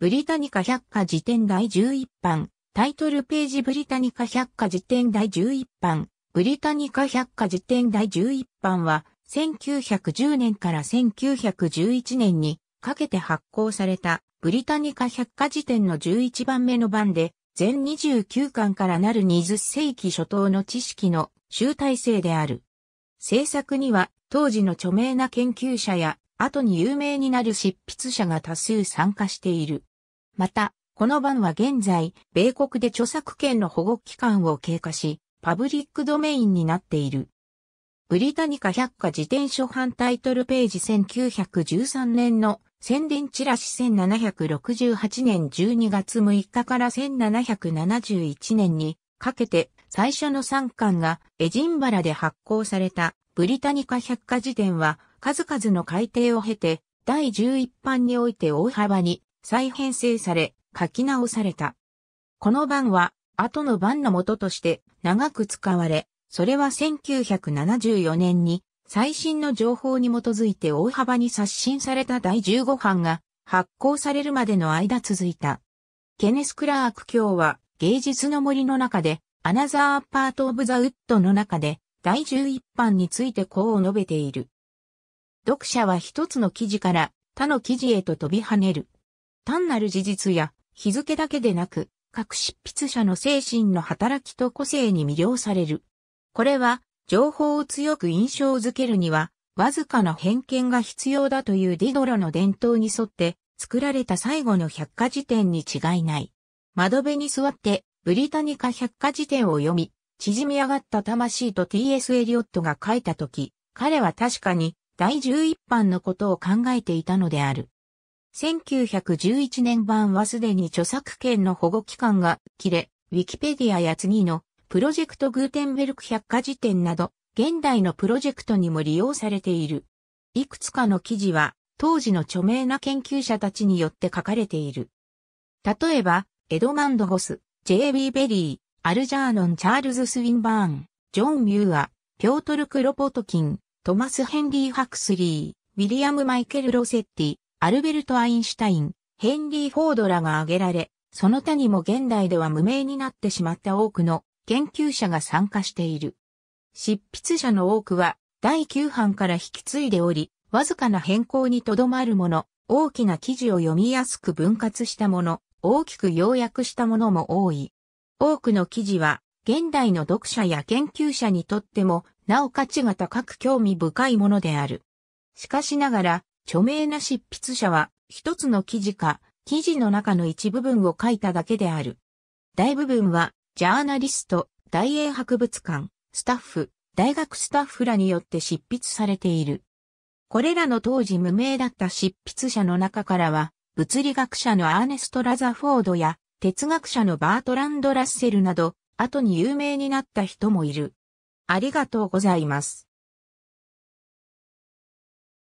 ブリタニカ百科辞典第11版、タイトルページブリタニカ百科辞典第11版、ブリタニカ百科辞典第11版は、1910年から1911年にかけて発行されたブリタニカ百科辞典の11番目の版で、全29巻からなる20世紀初頭の知識の集大成である。制作には当時の著名な研究者や後に有名になる執筆者が多数参加している。また、この版は現在、米国で著作権の保護期間を経過し、パブリックドメインになっている。ブリタニカ百科自典初版タイトルページ1913年の宣伝チラシ1768年12月6日から1771年にかけて最初の3巻がエジンバラで発行されたブリタニカ百科辞典は数々の改訂を経て第11版において大幅に再編成され、書き直された。この版は、後の版の元として長く使われ、それは1974年に最新の情報に基づいて大幅に刷新された第15版が発行されるまでの間続いた。ケネス・クラーク卿は芸術の森の中でアナザーパート・オブ・ザ・ウッドの中で第11版についてこう述べている。読者は一つの記事から他の記事へと飛び跳ねる。単なる事実や日付だけでなく、各執筆者の精神の働きと個性に魅了される。これは、情報を強く印象づけるには、わずかな偏見が必要だというディドロの伝統に沿って作られた最後の百科事典に違いない。窓辺に座ってブリタニカ百科事典を読み、縮み上がった魂と T.S. エリオットが書いたとき、彼は確かに第11版のことを考えていたのである。1911年版はすでに著作権の保護期間が切れ、ウィキペディアや次のプロジェクトグーテンベルク百科事典など、現代のプロジェクトにも利用されている。いくつかの記事は、当時の著名な研究者たちによって書かれている。例えば、エドマンド・ホス、J.B. ベリー、アルジャーノン・チャールズ・スウィンバーン、ジョン・ミューア、ピョートル・クロポトキン、トマス・ヘンリー・ハクスリー、ウィリアム・マイケル・ロセッティ、アルベルト・アインシュタイン、ヘンリー・フォードらが挙げられ、その他にも現代では無名になってしまった多くの研究者が参加している。執筆者の多くは第9版から引き継いでおり、わずかな変更にとどまるもの、大きな記事を読みやすく分割したもの、大きく要約したものも多い。多くの記事は、現代の読者や研究者にとっても、なお価値が高く興味深いものである。しかしながら、著名な執筆者は、一つの記事か、記事の中の一部分を書いただけである。大部分は、ジャーナリスト、大英博物館、スタッフ、大学スタッフらによって執筆されている。これらの当時無名だった執筆者の中からは、物理学者のアーネスト・ラザフォードや、哲学者のバートランド・ラッセルなど、後に有名になった人もいる。ありがとうございます。